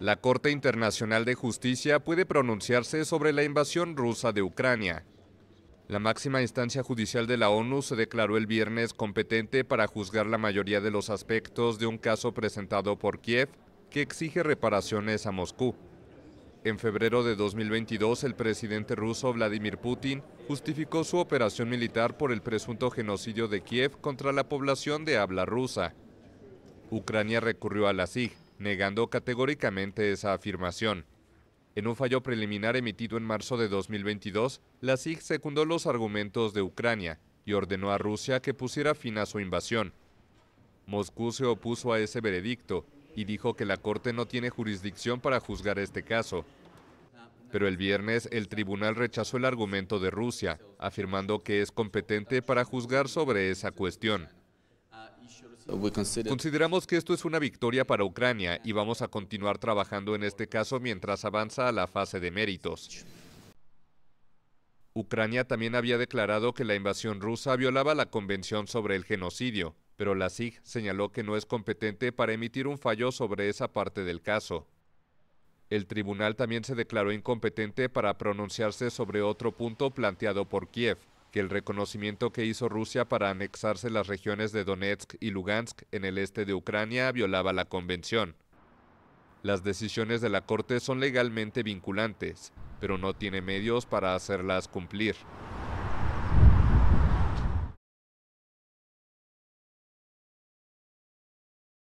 La Corte Internacional de Justicia puede pronunciarse sobre la invasión rusa de Ucrania. La máxima instancia judicial de la ONU se declaró el viernes competente para juzgar la mayoría de los aspectos de un caso presentado por Kiev que exige reparaciones a Moscú. En febrero de 2022, el presidente ruso Vladimir Putin justificó su operación militar por el presunto genocidio de Kiev contra la población de habla rusa. Ucrania recurrió a la SIG, negando categóricamente esa afirmación. En un fallo preliminar emitido en marzo de 2022, la SIG secundó los argumentos de Ucrania y ordenó a Rusia que pusiera fin a su invasión. Moscú se opuso a ese veredicto y dijo que la Corte no tiene jurisdicción para juzgar este caso. Pero el viernes el tribunal rechazó el argumento de Rusia, afirmando que es competente para juzgar sobre esa cuestión. Consideramos que esto es una victoria para Ucrania y vamos a continuar trabajando en este caso mientras avanza a la fase de méritos. Ucrania también había declarado que la invasión rusa violaba la Convención sobre el Genocidio, pero la SIG señaló que no es competente para emitir un fallo sobre esa parte del caso. El tribunal también se declaró incompetente para pronunciarse sobre otro punto planteado por Kiev, que el reconocimiento que hizo Rusia para anexarse las regiones de Donetsk y Lugansk en el este de Ucrania violaba la convención. Las decisiones de la Corte son legalmente vinculantes, pero no tiene medios para hacerlas cumplir.